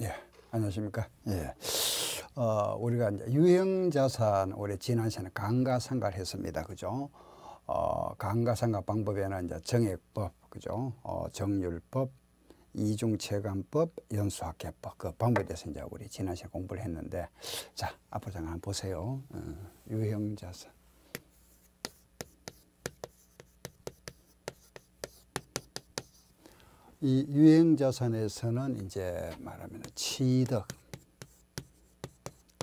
예, 안녕하십니까. 예. 어, 우리가 이제 유형 자산 올해 지난 시간에 강가상가를 했습니다. 그죠? 어, 강가상가 방법에는 이제 정액법, 그죠? 어, 정률법, 이중체감법, 연수학계법 그 방법에 대해서 이제 우리 지난 시간 에 공부를 했는데 자 앞으로 잠깐 보세요. 어, 유형 자산. 이 유행자산에서는 이제 말하면 취득,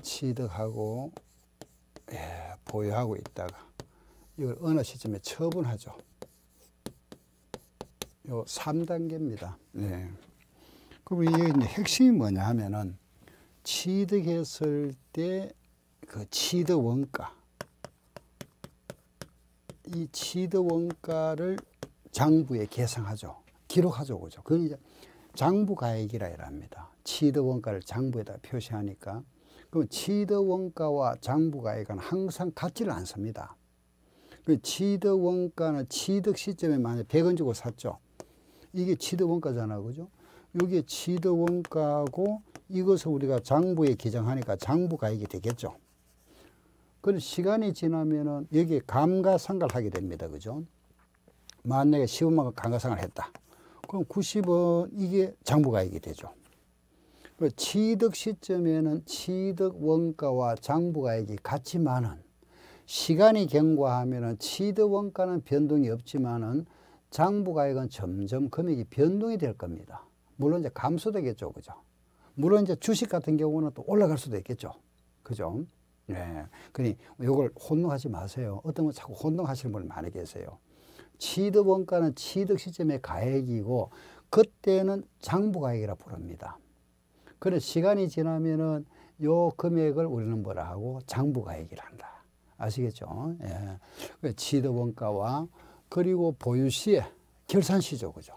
취득하고 예, 보유하고 있다가 이걸 어느 시점에 처분하죠. 요 3단계입니다. 네. 예. 그럼 이게 이제 핵심이 뭐냐 하면은 취득했을 때 그 취득 원가 이 취득 원가를 장부에 계상하죠. 기록하죠. 그죠. 그 이제 장부 가액이라 이니다 치더 원가를 장부에다 표시하니까 그럼 치더 원가와 장부 가액은 항상 같지를 않습니다. 치더 그 원가는 취득 시점에 만약 100원 주고 샀죠. 이게 취득 원가잖아. 그죠? 여기 취득 원가고 이것을 우리가 장부에 기정하니까 장부 가액이 되겠죠. 그 시간이 지나면은 여기 감가상각을 하게 됩니다. 그죠? 만약에 15만 원 감가상각을 했다. 그럼 90원 이게 장부가액이 되죠. 취득 시점에는 취득 원가와 장부가액이 같지만은 시간이 경과하면은 취득 원가는 변동이 없지만은 장부가액은 점점 금액이 변동이 될 겁니다. 물론 이제 감소되겠죠, 그죠? 물론 이제 주식 같은 경우는 또 올라갈 수도 있겠죠, 그죠? 네. 그니 요걸 혼동하지 마세요. 어떤 거 자꾸 혼동하시는 분 많이 계세요. 취득 원가는 취득 시점의 가액이고 그때는 장부 가액이라 부릅니다. 그래 시간이 지나면은 요 금액을 우리는 뭐라 하고 장부 가액이라 한다. 아시겠죠? 예. 그 취득 원가와 그리고 보유 시에 결산 시죠. 그죠?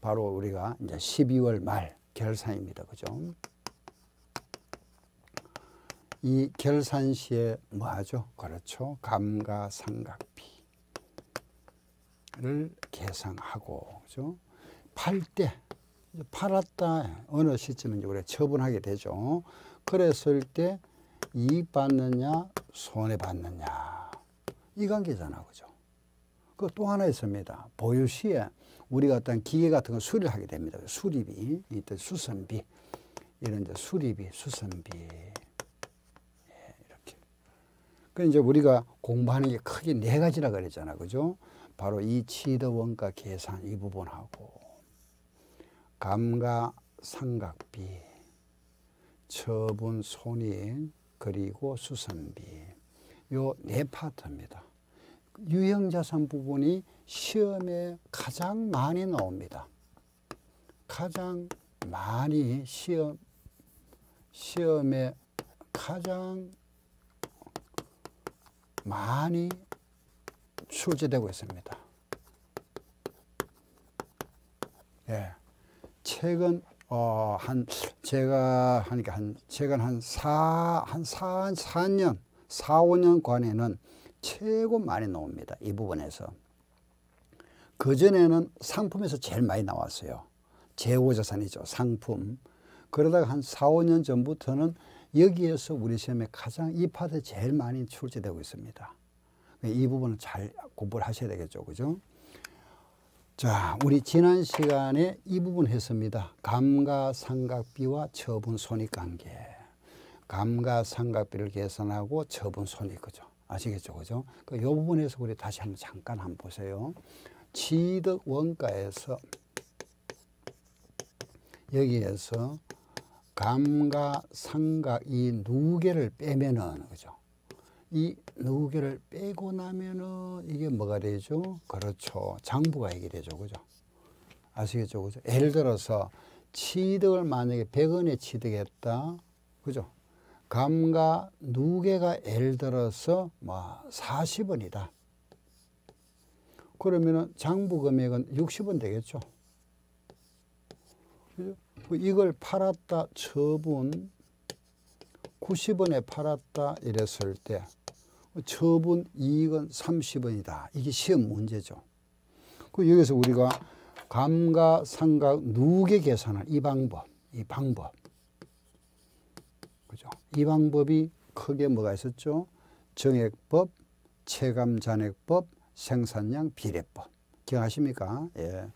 바로 우리가 이제 12월 말 결산입니다. 그죠? 이 결산시에 뭐하죠? 그렇죠. 감가상각비. 를계산하고 그죠? 팔때 팔았다 어느 시점인지 우리가 처분하게 되죠. 그랬을 때 이익 받느냐 손해 받느냐 이 관계잖아 그죠. 그 또 하나 있습니다. 보유 시에 우리가 어떤 기계 같은 거 수리를 하게 됩니다. 수리비, 이때 수선비 이런 이제 수리비, 수선비 예, 이렇게. 그 이제 우리가 공부하는 게 크게 네 가지라 그랬잖아, 그죠? 바로 이 취득 원가 계산 이 부분하고 감가 상각비, 처분 손익, 그리고 수선비 요 네 파트입니다. 유형자산 부분이 시험에 가장 많이 나옵니다. 가장 많이 시험 시험에 가장 많이 출제되고 있습니다. 예. 최근 어, 한 제가 하니까 한 최근 한사한사년 4, 5년 관에는 최고 많이 나옵니다. 이 부분에서. 그전에는 상품에서 제일 많이 나왔어요. 재호자산이죠. 상품. 그러다가 한 4, 5년 전부터는 여기에서 우리 시험에 가장 이 파트에 제일 많이 출제되고 있습니다. 네, 이 부분은 잘 공부를 하셔야 되겠죠. 그죠? 자, 우리 지난 시간에 이 부분 했습니다. 감가상각비와 처분 손익관계. 감가상각비를 계산하고 처분 손익 그죠? 아시겠죠, 그죠? 그 요 부분에서 우리 다시 한번 잠깐 한번 보세요. 취득 원가에서 여기에서 감가상각 이 누계를 빼면은 그죠? 이 노후계를 빼고 나면은 이게 뭐가 되죠? 그렇죠. 장부가 이게 되죠. 그죠? 아시겠죠? 그죠? 예를 들어서 취득을 만약에 100원에 취득했다. 그죠? 감과 누계가 예를 들어서 뭐 40원이다. 그러면은 장부 금액은 60원 되겠죠. 그죠? 그 이걸 팔았다 처분 90원에 팔았다 이랬을 때 처분 이익은 30원이다. 이게 시험 문제죠. 그 여기서 우리가 감가, 상각, 누계 계산을 이 방법, 이 방법. 그죠? 이 방법이 크게 뭐가 있었죠? 정액법, 체감잔액법, 생산량 비례법. 기억하십니까? 예.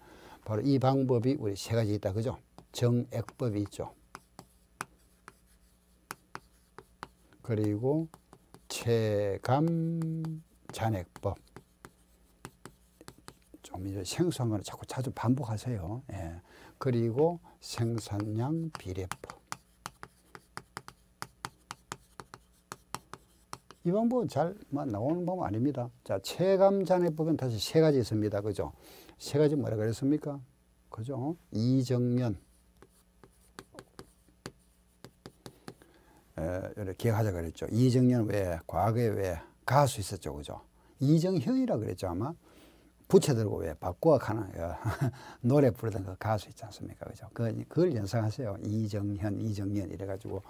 바로 이 방법이 우리 세 가지 있다. 그죠? 정액법이 있죠. 그리고 체감 잔액법 좀 이제 생소한 거는 자꾸 자주 반복하세요. 예. 그리고 생산량 비례법 이 방법은 잘 나오는 방법 아닙니다. 자, 체감 잔해법은 다시 세 가지 있습니다. 그죠? 세 가지 뭐라 그랬습니까? 그죠? 이정면 예, 기억하자 그랬죠. 이정년 외에 과거에 외 가수 있었죠, 그죠? 이정현이라 그랬죠 아마 부채들고 왜 박구와 가나 예. 노래 부르던 그 가수 있지 않습니까, 그죠? 그, 그걸 연상하세요. 이정현, 이정년 이래가지고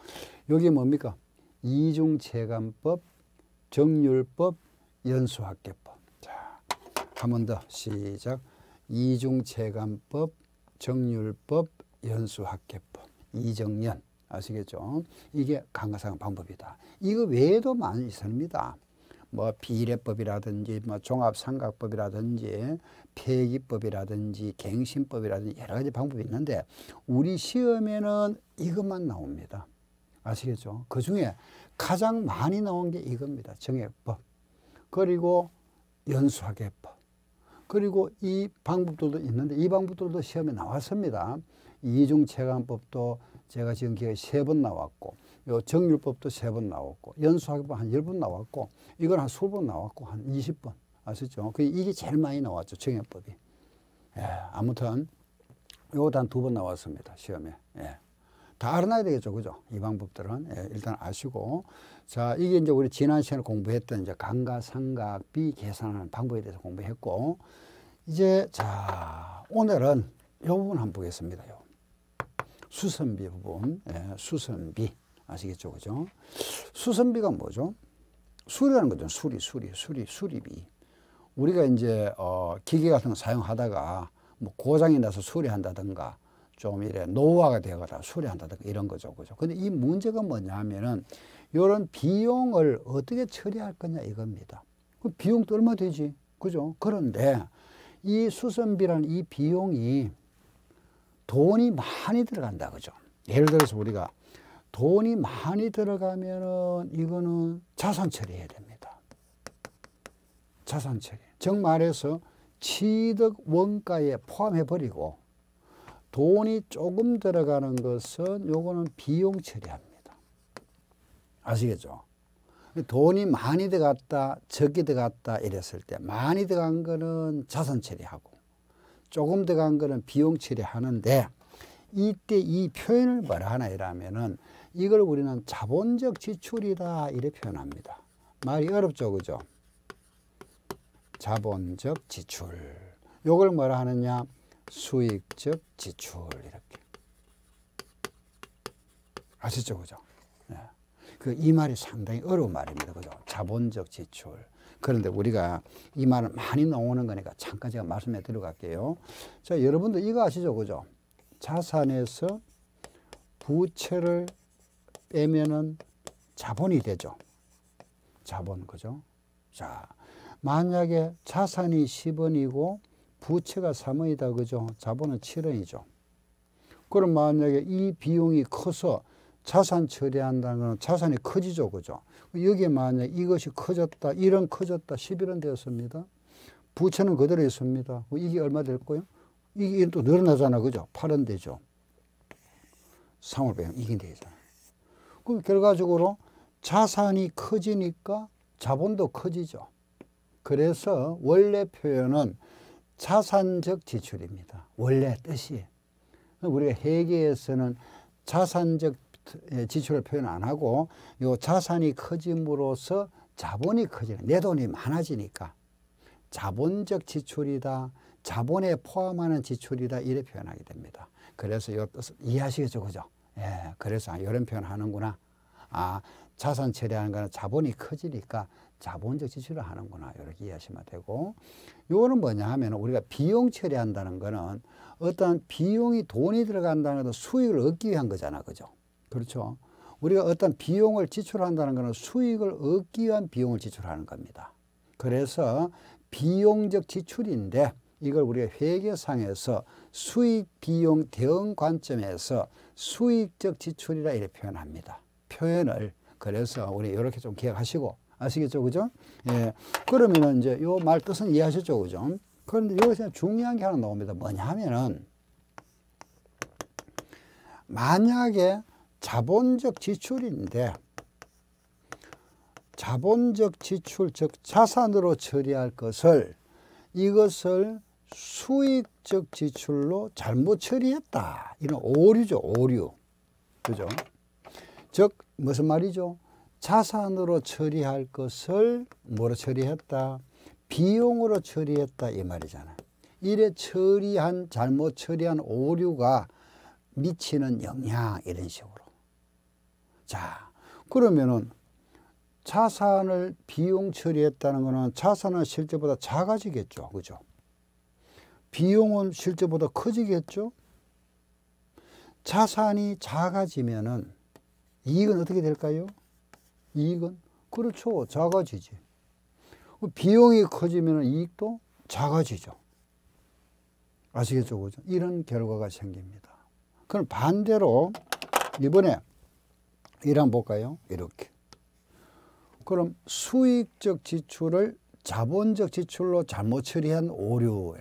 여기 뭡니까? 이중체감법, 정률법, 연수학계법. 자, 한 번 더 시작. 이중체감법, 정률법, 연수학계법. 이정년. 아시겠죠? 이게 강가상 방법이다. 이거 외에도 많이 있습니다. 뭐 비례법이라든지 뭐 종합삼각법이라든지 폐기법이라든지 갱신법이라든지 여러 가지 방법이 있는데 우리 시험에는 이것만 나옵니다. 아시겠죠? 그 중에 가장 많이 나온 게 이겁니다. 정해법. 그리고 연수학예법. 그리고 이 방법들도 있는데 이 방법들도 시험에 나왔습니다. 이중체감법도 제가 지금 기억세번 나왔고 요 정률법도 세 번 나왔고 연수학법 한열 번 나왔고 이건 한스십번 나왔고 한 이십 번 아셨죠? 그 이게 제일 많이 나왔죠. 정해법이. 예, 아무튼 요것도 두번 나왔습니다. 시험에. 예. 다 알아놔야 되겠죠. 그죠? 이 방법들은. 예, 일단 아시고. 자, 이게 이제 우리 지난 시간에 공부했던 이제 강과 상각, 비 계산하는 방법에 대해서 공부했고. 이제, 자, 오늘은 요 부분 한번 보겠습니다. 요. 수선비 부분, 예, 수선비 아시겠죠, 그죠? 수선비가 뭐죠? 수리라는 거죠. 수리, 수리, 수리, 수리비. 우리가 이제 어, 기계 같은 거 사용하다가 뭐 고장이 나서 수리한다든가 좀 이래 노화가 되거나 수리한다든가 이런 거죠, 그죠? 근데 이 문제가 뭐냐면은 이런 비용을 어떻게 처리할 거냐 이겁니다. 그 비용도 얼마 되지, 그죠? 그런데 이 수선비라는 이 비용이 돈이 많이 들어간다 그죠 예를 들어서 우리가 돈이 많이 들어가면은 이거는 자산 처리해야 됩니다 자산 처리 즉 말해서 취득 원가에 포함해 버리고 돈이 조금 들어가는 것은 요거는 비용 처리합니다 아시겠죠 돈이 많이 들어갔다 적게 들어갔다 이랬을 때 많이 들어간 거는 자산 처리하고 조금 더 간 거는 비용 처리하는데 이때 이 표현을 뭐라 하나 이라면은 이걸 우리는 자본적 지출이다 이래 표현합니다. 말이 어렵죠 그죠? 자본적 지출 요걸 뭐라 하느냐 수익적 지출 이렇게 아시죠 그죠? 네. 그이 말이 상당히 어려운 말입니다 그죠? 자본적 지출 그런데 우리가 이 말을 많이 나오는 거니까 잠깐 제가 말씀해 들어갈게요. 자, 여러분도 이거 아시죠? 그죠? 자산에서 부채를 빼면은 자본이 되죠. 자본, 그죠? 자, 만약에 자산이 10원이고 부채가 3원이다, 그죠? 자본은 7원이죠. 그럼 만약에 이 비용이 커서 자산 처리한다는 건 자산이 커지죠. 그죠? 여기 만약 이것이 커졌다, 1원 커졌다, 11원 되었습니다. 부채는 그대로 있습니다. 뭐 이게 얼마 될거요 이게 또 늘어나잖아. 그죠? 8원 되죠. 3월 빼면 이게 되죠. 그럼 결과적으로 자산이 커지니까 자본도 커지죠. 그래서 원래 표현은 자산적 지출입니다. 원래 뜻이. 우리가 회계에서는 자산적 예, 지출을 표현 안 하고 요 자산이 커짐으로써 자본이 커지는 내 돈이 많아지니까 자본적 지출이다. 자본에 포함하는 지출이다. 이래 표현하게 됩니다. 그래서 요 뜻을 이해하시겠죠. 그죠? 예. 그래서 이런 아, 표현 하는구나. 아, 자산 처리하는 거는 자본이 커지니까 자본적 지출을 하는구나. 이렇게 이해하시면 되고. 요거는 뭐냐 하면 우리가 비용 처리한다는 거는 어떠 비용이 돈이 들어간다는 것도 수익을 얻기 위한 거잖아. 그죠? 그렇죠. 우리가 어떤 비용을 지출한다는 것은 수익을 얻기 위한 비용을 지출하는 겁니다. 그래서 비용적 지출인데 이걸 우리가 회계상에서 수익 비용 대응 관점에서 수익적 지출이라 이렇게 표현합니다. 표현을 그래서 우리 이렇게 좀 기억하시고 아시겠죠, 그죠? 예. 그러면은 이제 요말 뜻은 이해하셨죠, 그죠? 그런데 여기서 중요한 게 하나 나옵니다. 뭐냐면은 만약에 자본적 지출인데 자본적 지출 즉 자산으로 처리할 것을 이것을 수익적 지출로 잘못 처리했다. 이런 오류죠. 오류. 그죠? 즉 무슨 말이죠? 자산으로 처리할 것을 뭐로 처리했다? 비용으로 처리했다 이 말이잖아. 이래 처리한 잘못 처리한 오류가 미치는 영향 이런 식으로. 자, 그러면은 자산을 비용 처리했다는 것은 자산은 실제보다 작아지겠죠. 그죠? 비용은 실제보다 커지겠죠. 자산이 작아지면은 이익은 어떻게 될까요? 이익은 그렇죠. 작아지지. 비용이 커지면 이익도 작아지죠. 아시겠죠? 그죠? 이런 결과가 생깁니다. 그럼 반대로 이번에 일 한번 볼까요? 이렇게. 그럼 수익적 지출을 자본적 지출로 잘못 처리한 오류.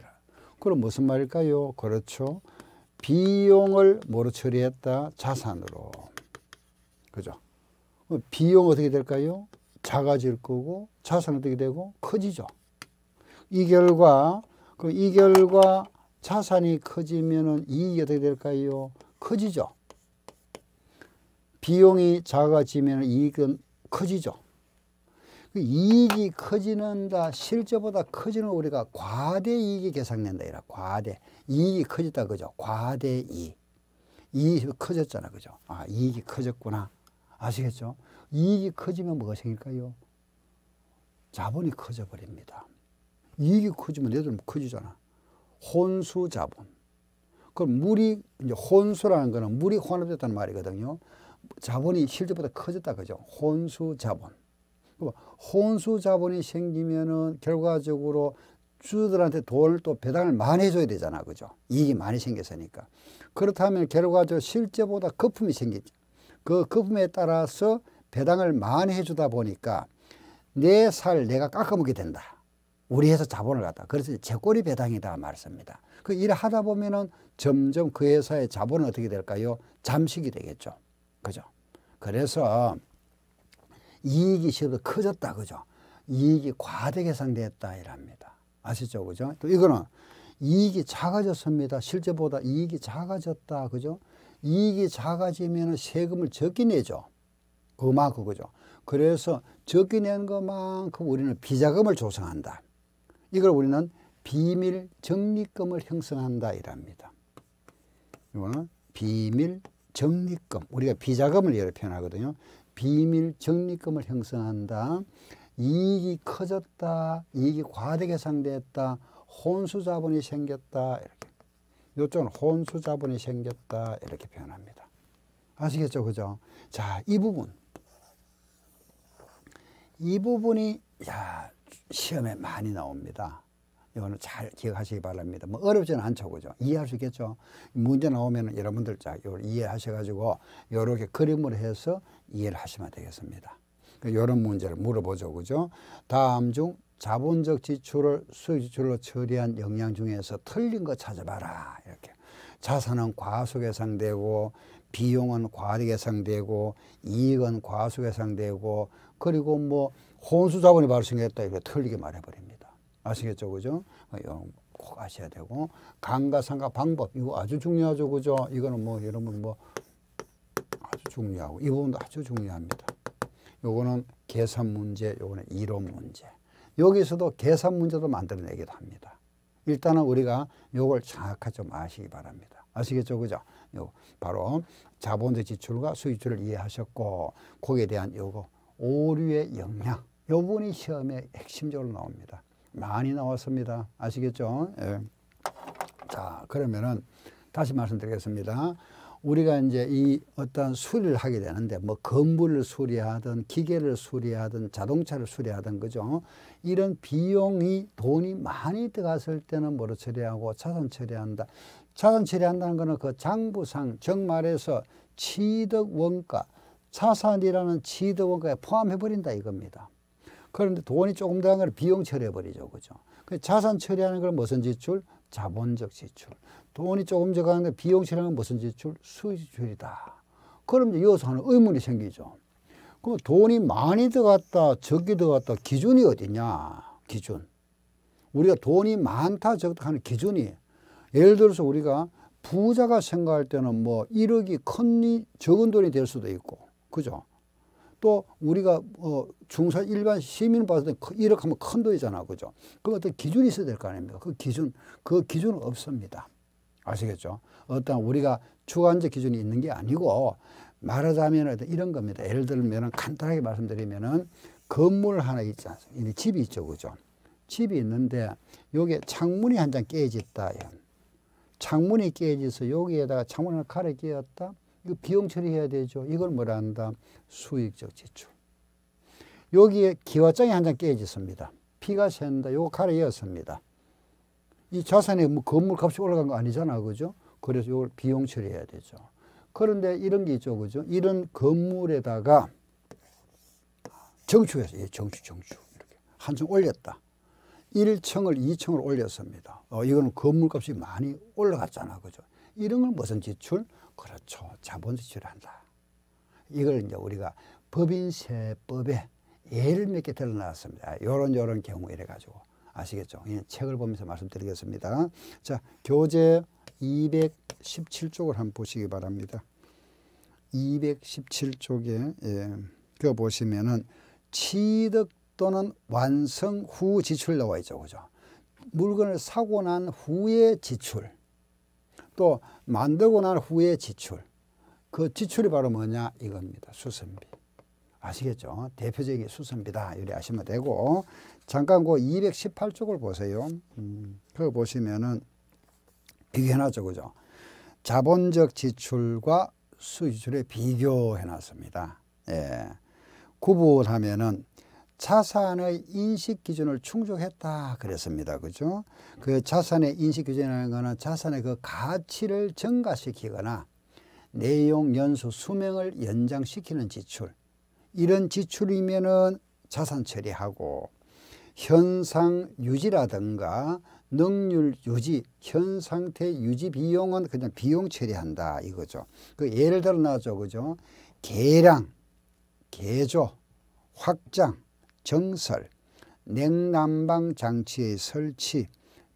그럼 무슨 말일까요? 그렇죠. 비용을 뭐로 처리했다? 자산으로. 그죠? 어, 비용 어떻게 될까요? 작아질 거고 자산 어떻게 되고? 커지죠. 이 결과 그 이 결과 자산이 커지면은 이익이 어떻게 될까요? 커지죠. 비용이 작아지면 이익은 커지죠. 그 이익이 커지는다 실제보다 커지는 우리가 과대 이익이 계산된다 이라 과대 이익이 커졌다 그죠 과대 이익 이익이 커졌잖아 그죠 아 이익이 커졌구나 아시겠죠 이익이 커지면 뭐가 생길까요 자본이 커져 버립니다 이익이 커지면 얘들 커지잖아 혼수 자본 그럼 물이 이제 혼수라는 거는 물이 혼합됐다는 말이거든요 자본이 실제보다 커졌다 그죠. 혼수 자본. 그러니까 혼수 자본이 생기면은 결과적으로 주주들한테 돈을 또 배당을 많이 해줘야 되잖아 그죠. 이익이 많이 생겼으니까. 그렇다면 결과적으로 실제보다 거품이 생기죠. 그 거품에 따라서 배당을 많이 해주다 보니까 내 살 내가 깎아먹게 된다. 우리 회사 자본을 갖다. 그래서 재꼬리 배당이다 말씀입니다. 그 일을 하다 보면은 점점 그 회사의 자본은 어떻게 될까요? 잠식이 되겠죠. 그죠? 그래서 이익이 시도 커졌다. 그죠? 이익이 과대 계산됐다 이랍니다. 아시죠? 그죠? 또 이거는 이익이 작아졌습니다. 실제보다 이익이 작아졌다. 그죠? 이익이 작아지면 세금을 적게 내죠. 그만큼 그죠? 그래서 적게 낸 것만큼 우리는 비자금을 조성한다. 이걸 우리는 비밀 적립금을 형성한다 이랍니다. 이거는 비밀 적립금, 우리가 비자금을 예로 표현하거든요. 비밀 적립금을 형성한다. 이익이 커졌다. 이익이 과대계 상대했다. 혼수 자본이 생겼다. 이렇게. 요쪽은 혼수 자본이 생겼다. 이렇게 표현합니다. 아시겠죠? 그죠? 자, 이 부분. 이 부분이 야, 시험에 많이 나옵니다. 이거는 잘 기억하시기 바랍니다. 뭐 어렵지는 않죠, 그죠? 이해할 수 있겠죠? 문제 나오면 여러분들 자, 이해하셔가지고 이렇게 그림으로 해서 이해를 하시면 되겠습니다. 이런 그 문제를 물어보죠, 그죠? 다음 중 자본적 지출을 수지출로 익 처리한 영향 중에서 틀린 거 찾아봐라. 이렇게. 자산은 과속예상되고 비용은 과리 예상되고 이익은 과수 예상되고 그리고 뭐 혼수 자본이 발생했다 이거 틀리게 말해버립니다. 아시겠죠, 그죠? 어, 꼭 아셔야 되고 강과 상과 방법 이거 아주 중요하죠, 그죠? 이거는 뭐 여러분 뭐 아주 중요하고 이 부분도 아주 중요합니다. 요거는 계산 문제, 요거는 이론 문제. 여기서도 계산 문제도 만들어내기도 합니다. 일단은 우리가 요걸 정확하게 좀 아시기 바랍니다. 아시겠죠? 그죠? 요 바로 자본적 지출과 수입출을 이해하셨고 거기에 대한 요거 오류의 영향 요 부분이 시험에 핵심적으로 나옵니다. 많이 나왔습니다. 아시겠죠? 예. 자, 그러면은 다시 말씀드리겠습니다. 우리가 이제 이 어떤 수리를 하게 되는데 뭐 건물을 수리하든 기계를 수리하든 자동차를 수리하든 그죠 이런 비용이 돈이 많이 들어갔을 때는 뭐로 처리하고 자산 처리한다 자산 처리한다는 거는 그 장부상 정말에서 취득 원가 자산이라는 취득 원가에 포함해 버린다 이겁니다 그런데 돈이 조금 들어간 걸 비용 처리해버리죠. 그죠. 그 자산 처리하는 걸 무슨 지출? 자본적 지출. 돈이 조금 들어가걸 비용 처리하는 건 무슨 지출? 수지출이다. 그럼 이어서 하는 의문이 생기죠. 그럼 돈이 많이 들어갔다, 적게 들어갔다, 기준이 어디냐? 기준. 우리가 돈이 많다, 적다 하는 기준이. 예를 들어서 우리가 부자가 생각할 때는 뭐 1억이 큰, 적은 돈이 될 수도 있고, 그죠? 또 우리가 어 중사 일반 시민을 봤을 때 1억 그 하면 큰 돈이잖아. 그죠? 그 어떤 기준이 있어야 될 거 아닙니까? 그 기준, 그 기준은 없습니다. 아시겠죠? 어떤 우리가 주관적 기준이 있는 게 아니고 말하자면 이런 겁니다. 예를 들면 간단하게 말씀드리면은 건물 하나 있지 않습니까? 집이 있죠. 그죠? 집이 있는데 여기에 창문이 한 장깨어다 창문이 깨져서 여기에다가 창문을 칼에 끼웠다. 이거 비용 처리해야 되죠. 이걸 뭐라 한다? 수익적 지출. 여기에 기와장이 한 장 깨졌습니다. 피가 샌다. 요거 칼에 이었습니다이 자산에 뭐 건물 값이 올라간 거 아니잖아. 그죠? 그래서 이걸 비용 처리해야 되죠. 그런데 이런 게 있죠. 그죠? 이런 건물에다가 정축해서 예, 정축정축 이렇게 한층 올렸다. 1층을 2층을 올렸습니다. 어, 이거는 건물값이 많이 올라갔잖아. 그죠? 이런 걸 무슨 지출? 그렇죠. 자본주의를 한다. 이걸 이제 우리가 법인세법에 예를 몇 개 들어놨습니다. 요런 요런 경우 이래 가지고 아시겠죠? 예, 책을 보면서 말씀드리겠습니다. 자, 교재 217쪽을 한번 보시기 바랍니다. 217쪽에 예, 그 보시면은 취득 또는 완성 후 지출 나와 있죠. 그죠? 물건을 사고 난 후에 지출. 또 만들고 난 후에 지출 그 지출이 바로 뭐냐 이겁니다 수선비 아시겠죠 대표적인 수선비다 이래 아시면 되고 잠깐 그 218쪽을 보세요 음, 그거 보시면은 비교해놨죠 그죠 자본적 지출과 수지출에 비교해놨습니다 예. 구분하면은 자산의 인식 기준을 충족했다 그랬습니다. 그죠? 그 자산의 인식 기준이라는 거는 자산의 그 가치를 증가시키거나 내용 연수 수명을 연장시키는 지출. 이런 지출이면은 자산 처리하고 현상 유지라든가 능률 유지, 현 상태 유지 비용은 그냥 비용 처리한다 이거죠. 그 예를 들어 놔죠. 그죠? 계량 개조, 확장, 정설, 냉난방 장치의 설치,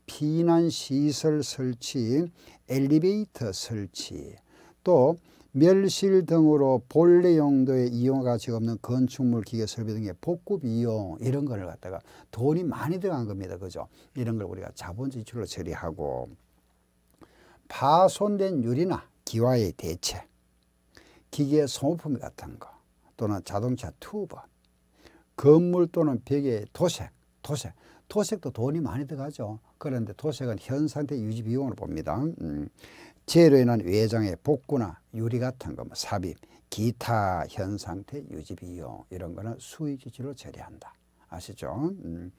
피난시설 설치, 엘리베이터 설치, 또 멸실 등으로 본래 용도에 이용 가치가 없는 건축물 기계 설비 등의 복구 비용 이런 걸 갖다가 돈이 많이 들어간 겁니다. 그죠? 이런 걸 우리가 자본 지출로 처리하고 파손된 유리나 기와의 대체, 기계 소모품 같은 거 또는 자동차 튜브 건물 또는 벽에 도색, 도색. 도색도 돈이 많이 들어가죠. 그런데 도색은 현 상태 유지 비용으로 봅니다. 음. 재로 인한 외장의 복구나 유리 같은 거, 뭐 삽입, 기타 현 상태 유지 비용 이런 거는 수익 기준로 처리한다. 아시죠? 음.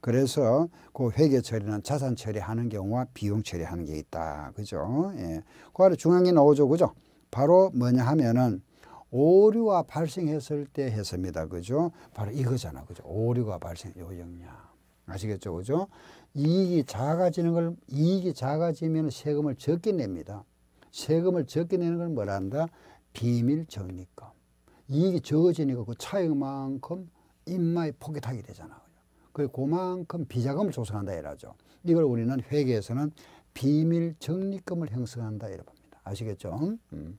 그래서 그 회계 처리는 자산 처리하는 경우와 비용 처리하는 게 있다. 그죠? 예. 그 아래 중앙에 나오죠. 그죠? 바로 뭐냐 하면은 오류가 발생했을 때 했습니다. 그죠? 바로 이거잖아. 그죠? 오류가 발생, 요 역량. 아시겠죠? 그죠? 이익이 작아지는 걸, 이익이 작아지면 세금을 적게 냅니다. 세금을 적게 내는 걸 뭐라 한다? 비밀 적립금. 이익이 적어지니까 그 차액만큼 인마에포기 타게 되잖아. 그 그만큼 비자금을 조성한다 이라죠. 이걸 우리는 회계에서는 비밀 적립금을 형성한다 이래 봅니다. 아시겠죠? 음.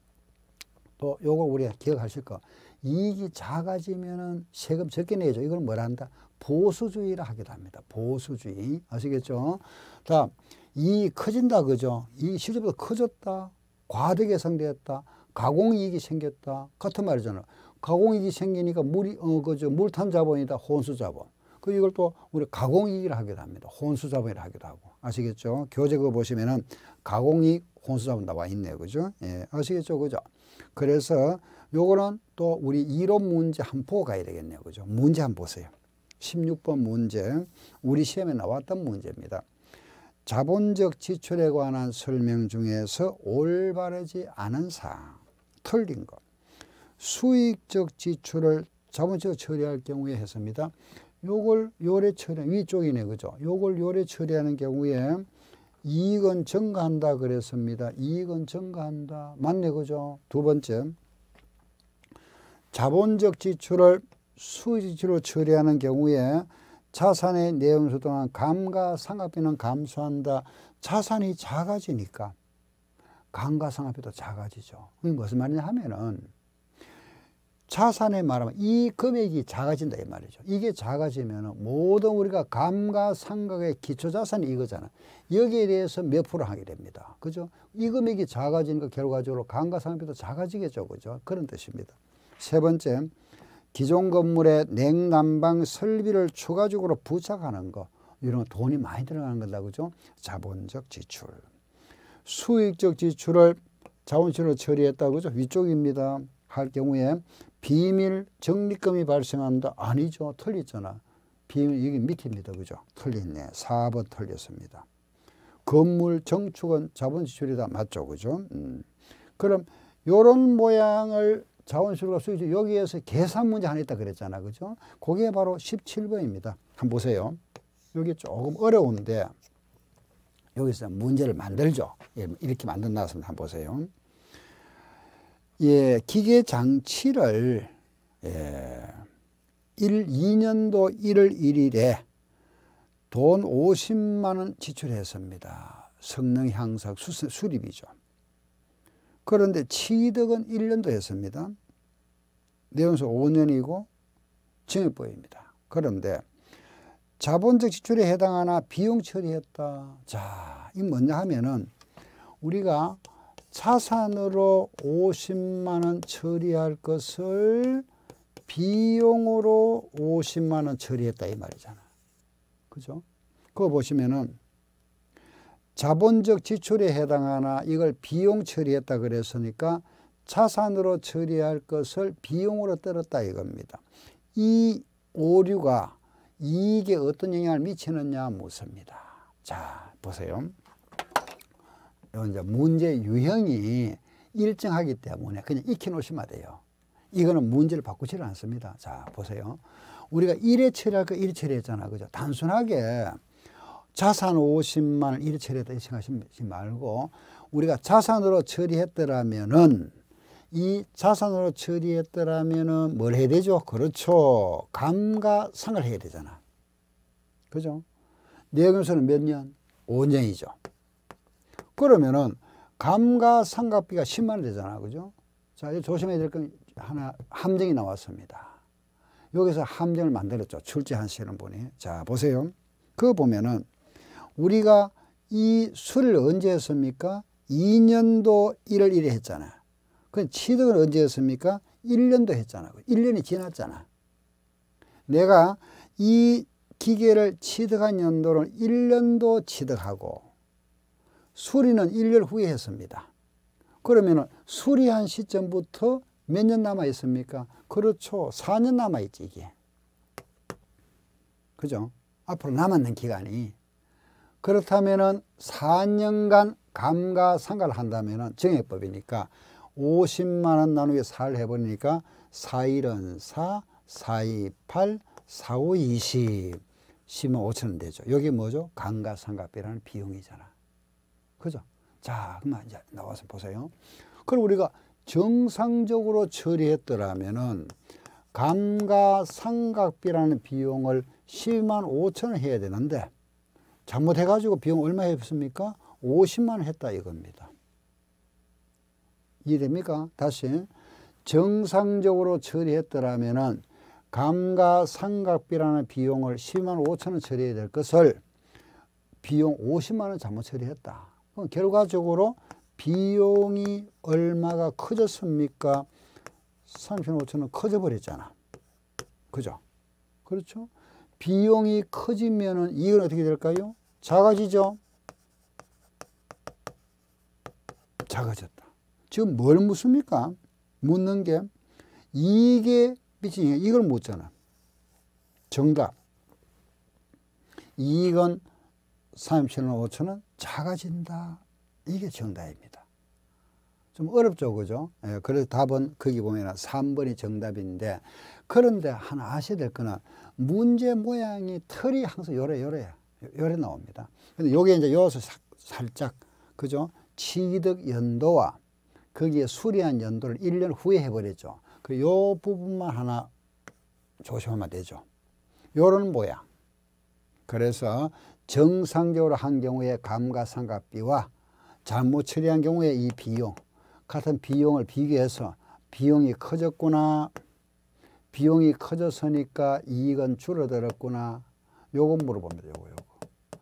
또 요거 우리가 기억하실 거. 이익이 작아지면은 세금 적게 내죠. 이걸 뭐라 한다? 보수주의라 하기도 합니다. 보수주의. 아시겠죠? 자, 이익이 커진다. 그죠? 이익이 실제보다 커졌다. 과득에 상대했다. 가공이익이 생겼다. 같은 말이잖아. 가공이익이 생기니까 물이, 어, 그죠? 물탄 자본이다. 혼수 자본. 그 이걸 또 우리 가공이익이라 하기도 합니다. 혼수 자본이라 하기도 하고. 아시겠죠? 교재 그거 보시면은 가공이익 혼수 자본 나와 있네요. 그죠? 예. 아시겠죠? 그죠? 그래서 요거는 또 우리 이론 문제 한포 가야 되겠네요. 그죠? 문제 한 보세요. 16번 문제. 우리 시험에 나왔던 문제입니다. 자본적 지출에 관한 설명 중에서 올바르지 않은 사항, 틀린 것. 수익적 지출을 자본적 처리할 경우에 했습니다. 요걸 요래 처리, 위쪽이네, 그죠? 요걸 요래 처리하는 경우에 이익은 증가한다 그랬습니다. 이익은 증가한다. 맞네 그죠? 두 번째 자본적 지출을 수지로 지 처리하는 경우에 자산의 내용수 동안 감가 상각비는 감소한다. 자산이 작아지니까 감가 상각비도 작아지죠. 무슨 말이냐 하면은 자산에 말하면 이 금액이 작아진다 이 말이죠. 이게 작아지면 모든 우리가 감가 상각의 기초자산이 이거잖아. 여기에 대해서 몇 프로 하게 됩니다. 그죠? 이 금액이 작아지니까 결과적으로 감가 상각도 비 작아지겠죠. 그죠? 그런 뜻입니다. 세 번째, 기존 건물에 냉난방 설비를 추가적으로 부착하는 거. 이런 돈이 많이 들어가는 거다. 그죠? 자본적 지출. 수익적 지출을 자본시로 처리했다. 그죠? 위쪽입니다. 할 경우에 비밀 적립금이 발생한다. 아니죠. 틀리잖아. 비밀 여기 밑입니다. 그죠? 틀렸네. 4번 틀렸습니다. 건물 정축은 자본지출이다. 맞죠. 그죠? 음. 그럼 요런 모양을 자원수료가 수익이 여기에서 계산 문제 하나 있다 그랬잖아. 그죠? 그게 바로 17번입니다. 한번 보세요. 여기 조금 어려운데 여기서 문제를 만들죠. 예, 이렇게 만들어놨습니다. 한번 보세요. 예, 기계 장치를 예, 1, 2년도 1월 1일에 돈 50만 원 지출했습니다. 성능 향상 수, 수립이죠. 그런데 취득은 1년도 했습니다. 내연속 5년이고 증액 보입니다. 그런데 자본적 지출에 해당하나 비용 처리했다. 자, 이 뭐냐 하면은 우리가 자산으로 50만 원 처리할 것을 비용으로 50만 원 처리했다 이 말이잖아. 그죠? 그거 보시면은 자본적 지출에 해당하나 이걸 비용 처리했다 그랬으니까 자산으로 처리할 것을 비용으로 때렸다 이겁니다. 이 오류가 이익에 어떤 영향을 미치느냐 묻습니다. 자, 보세요. 이제 문제 유형이 일정하기 때문에 그냥 익혀놓으시면 돼요. 이거는 문제를 바꾸지 않습니다. 자, 보세요. 우리가 1회 처리할 거 1회 처리했잖아. 그죠? 단순하게 자산 50만 원 1회 처리했다 생각하지 말고 우리가 자산으로 처리했더라면은 이 자산으로 처리했더라면은 뭘 해야 되죠? 그렇죠. 감가상을 해야 되잖아. 그죠? 내금수는 몇 년? 5년이죠. 그러면은 감가 상각비가 10만 원 되잖아. 그죠? 자, 이제 조심해야 될 건 하나 함정이 나왔습니다. 여기서 함정을 만들었죠. 출제하시는 분이. 자, 보세요. 그거 보면은 우리가 이 수를 언제 했습니까? 2년도 1월 1일에 했잖아. 그 취득을 언제 했습니까? 1년도 했잖아. 1년이 그 지났잖아. 내가 이 기계를 취득한 연도를 1년도 취득하고 수리는 1년 후에 했습니다. 그러면 수리한 시점부터 몇 년 남아 있습니까? 그렇죠. 4년 남아 있지 이게. 그죠? 앞으로 남았는 기간이. 그렇다면 4년간 감가상가를 한다면 정액법이니까 50만 원 나누기 4를 해버리니까 4일은 4, 428, 4520 심은 5천원 되죠. 여기 뭐죠? 감가상각비라는 비용이잖아. 그죠? 자, 그만 이제 나와서 보세요. 그럼 우리가 정상적으로 처리했더라면은 감가 상각비라는 비용을 10만 5천을 해야 되는데 잘못해가지고 비용 얼마 했습니까? 50만 했다 이겁니다. 이해됩니까? 다시 정상적으로 처리했더라면 감가 상각비라는 비용을 10만 5천원 처리해야 될 것을 비용 50만 원 잘못 처리했다. 결과적으로 비용이 얼마가 커졌습니까? 35,000원 커져버렸잖아. 그죠? 그렇죠? 비용이 커지면은 이건 어떻게 될까요? 작아지죠? 작아졌다. 지금 뭘 묻습니까? 묻는 게 이게 미친 이걸 묻잖아. 정답. 이익은 37만 5천원, 작아진다. 이게 정답입니다. 좀 어렵죠, 그죠? 예, 그래서 답은 거기 보면 3번이 정답인데 그런데 하나 아셔야 될 거는 문제 모양이 틀이 항상 요래 요래 요래 나옵니다. 근데 요게 이제 요서 살짝 그죠? 취득 연도와 거기에 수리한 연도를 1년 후에 해버리죠. 그 요 부분만 하나 조심하면 되죠. 요런 모양. 그래서 정상적으로 한 경우에 감가상각비와 잘못 처리한 경우에 이 비용 같은 비용을 비교해서 비용이 커졌구나 비용이 커졌으니까 이익은 줄어들었구나 요건 물어봅니다 요거 요거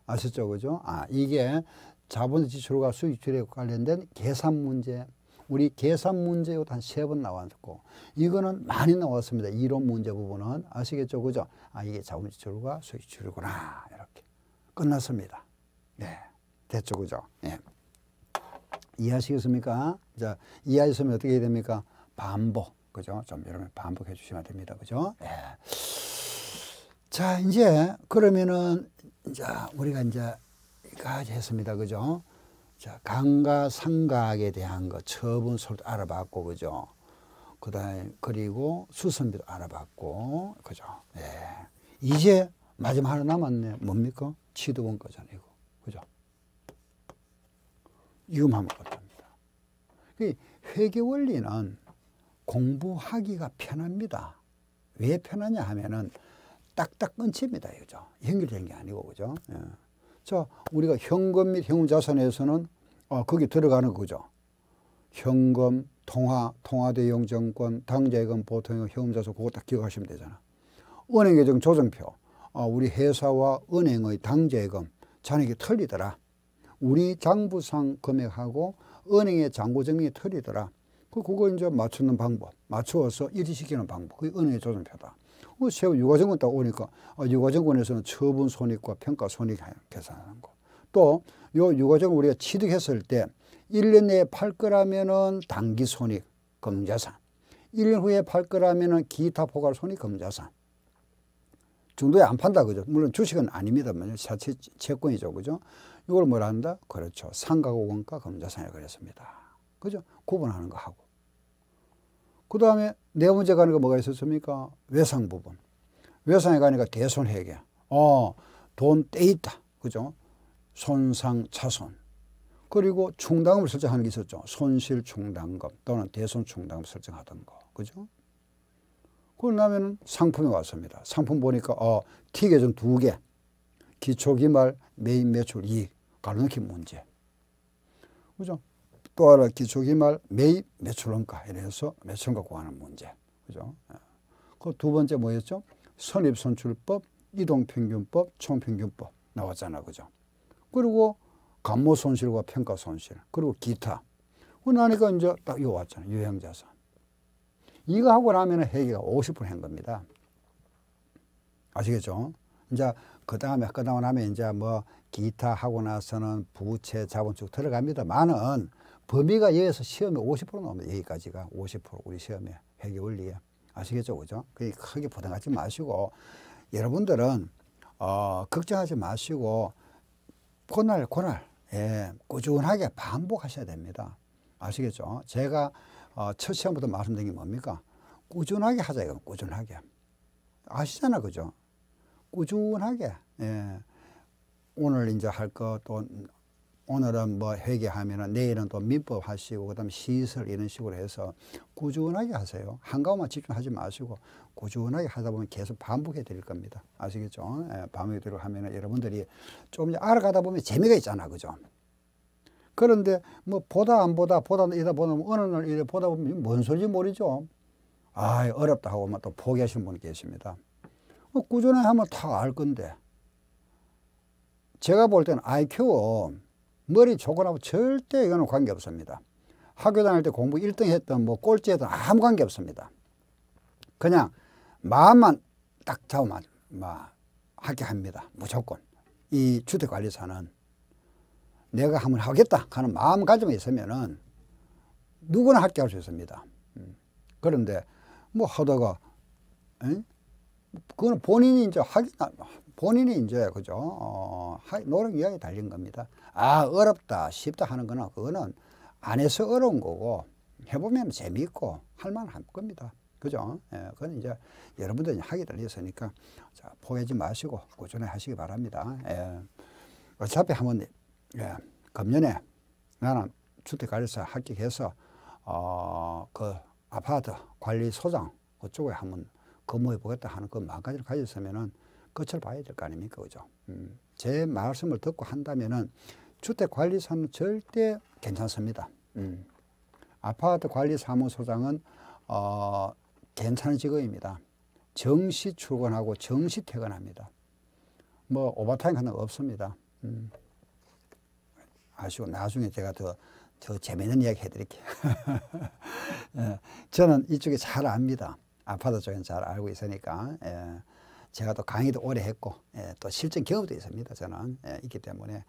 아셨죠 그죠 아 이게 자본 지출과 수익 지출에 관련된 계산 문제 우리 계산 문제도 한 세 번 나왔고 이거는 많이 나왔습니다 이론 문제 부분은 아시겠죠 그죠 아 이게 자본 지출과 수익 지출이구나 끝났습니다. 네. 됐죠, 그죠? 네. 이해하시겠습니까? 자, 이해하셨으면 어떻게 해야 됩니까? 반복. 그죠? 좀 여러분 반복해 주시면 됩니다. 그죠? 예. 자, 이제 그러면은 자, 우리가 이제 까지 했습니다. 그죠? 자, 강과 상각에 대한 거 처분서도 알아봤고 그죠? 그다음 그리고 수선비도 알아봤고 그죠? 예. 이제 마지막 하나 남았네. 뭡니까? 치두번 거잖아요. 그죠? 위험하면 어렵니다. 회계 원리는 공부하기가 편합니다. 왜 편하냐 하면은 딱딱 끊칩니다. 그죠? 연결된 게 아니고, 그죠? 예. 자, 우리가 현금 및 현금 자산에서는 어, 거기 들어가는 거죠. 현금, 통화, 통화대용 정권, 당좌금 보통형, 현금 자산 그거 딱 기억하시면 되잖아. 은행 계정 조정표. 어, 우리 회사와 은행의 당좌예금 잔액이 틀리더라. 우리 장부상 금액하고 은행의 잔고정이 틀리더라. 그 그걸 이제 맞추는 방법, 맞추어서 일시시키는 방법, 그게 은행의 조정표다. 그 세금 유가증권 딱 오니까 어, 유가증권에서는 처분 손익과 평가 손익 계산하는 거. 또 요유가증 우리가 취득했을 때 1년 내에 팔 거라면은 단기 손익 금자산, 1년 후에 팔 거라면은 기타 포괄 손익 금자산, 중도에 안 판다 그죠. 물론 주식은 아닙니다만 자체 채권이죠. 그죠. 이걸 뭐라 한다? 그렇죠. 상가고 원가 금자산이라 그랬습니다. 그죠? 구분하는 거 하고. 그 다음에 네 번째 가는 거 뭐가 있었습니까? 외상 부분. 외상에 가니까 대손해계. 어, 돈 떼있다. 그죠? 손상, 차손. 그리고 충당금을 설정하는 게 있었죠. 손실 충당금 또는 대손 충당금 설정하던 거. 그죠? 그러고 나면 상품이 왔습니다. 상품 보니까 아, 티계정 두 개, 기초기말 메인 매출 이익, 가로넣기 문제. 그죠? 또 하나 기초기말 매입 매출원가 이래서 매출원가 구하는 문제. 그죠? 예. 그두 번째 뭐였죠? 선입선출법, 이동평균법, 총평균법 나왔잖아. 그죠? 그리고 감모 손실과 평가 손실, 그리고 기타. 그러니까 이제 딱 이거 왔잖아. 유형자산. 이거 하고 나면 회계가 50%한 겁니다. 아시겠죠? 이제 그 다음에 그 다음에 나면 이제 뭐 기타 하고 나서는 부채 자본 쭉들어갑니다많은 범위가 여기서 시험에 50% 나옵니다. 여기까지가 50% 우리 시험에 회계 원리에 아시겠죠? 그죠? 크게 부담하지 마시고 여러분들은 어, 걱정하지 마시고 고날 고날 예, 꾸준하게 반복하셔야 됩니다. 아시겠죠? 제가 어, 첫 시간부터 말씀드린 게 뭡니까? 꾸준하게 하자 이거 꾸준하게 아시잖아 그죠? 꾸준하게 예. 오늘 이제 할 거또 오늘은 뭐회계하면 내일은 또 민법 하시고 그다음 시설 이런 식으로 해서 꾸준하게 하세요. 한 가지만 집중하지 마시고 꾸준하게 하다 보면 계속 반복해 드릴 겁니다. 아시겠죠? 예, 반복해 드리고 하면 여러분들이 조금 알아가다 보면 재미가 있잖아, 그죠? 그런데 뭐 보다 안 보다 보다 이다 보다 어느 날 이래 보다 보면 뭔 소리인지 모르죠. 아 어렵다 하고 또 포기하시는 분 계십니다. 어, 꾸준히 하면 다 알 건데 제가 볼 때는 IQ 머리 조건하고 절대 이거는 관계 없습니다. 학교 다닐 때 공부 1등 했던 뭐 꼴찌 했던 아무 관계 없습니다. 그냥 마음만 딱 잡으면 막 하게 합니다. 무조건. 이 주택관리사는. 내가 한번 하겠다 하는 마음가짐이 있으면은 누구나 합격할 수 있습니다. 음. 그런데 뭐 하다가 에? 그건 본인이 이제 하기 아, 본인이 이제 그죠 어, 노력 이야기 달린 겁니다. 아 어렵다 쉽다 하는 거는 그거는 안 해서 어려운 거고 해보면 재미있고 할만한 겁니다. 그죠? 예, 그건 이제 여러분들이 하게 달렸으니까 자, 포기하지 마시고 꾸준히 하시기 바랍니다. 예. 어차피 한번 예, 금년에 나는 주택관리사 합격해서 어, 그 아파트 관리소장 그쪽에 한번 근무해 보겠다 하는 그 마음가지를 가지 있으면은 끝을 봐야 될 거 아닙니까? 그죠? 음, 제 말씀을 듣고 한다면은 주택관리사는 절대 괜찮습니다. 음. 아파트 관리사무소장은 어, 괜찮은 직업입니다. 정시 출근하고 정시 퇴근합니다. 뭐 오버타임 하나 없습니다. 음. 아쉬워. 나중에 제가 더, 더 재밌는 이야기 해드릴게요. 예, 저는 이쪽에 잘 압니다. 아파트 쪽은 잘 알고 있으니까. 예, 제가 또 강의도 오래 했고, 예, 또 실전 경험도 있습니다. 저는. 예, 있기 때문에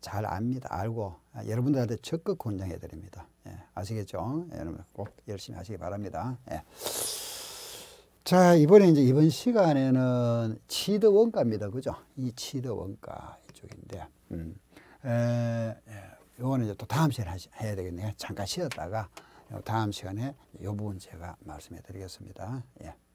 잘 압니다. 알고, 아, 여러분들한테 적극 권장해 드립니다. 예, 아시겠죠? 예, 여러분 꼭 열심히 하시기 바랍니다. 자, 이번에 이제 이번 시간에는 치드 원가입니다. 그죠? 이 치드 원가 이쪽인데. 음. 에, 예. 요거는 이제 또 다음 시간에 하시, 해야 되겠네요. 잠깐 쉬었다가 다음 시간에 요 부분 제가 말씀해 드리겠습니다. 예.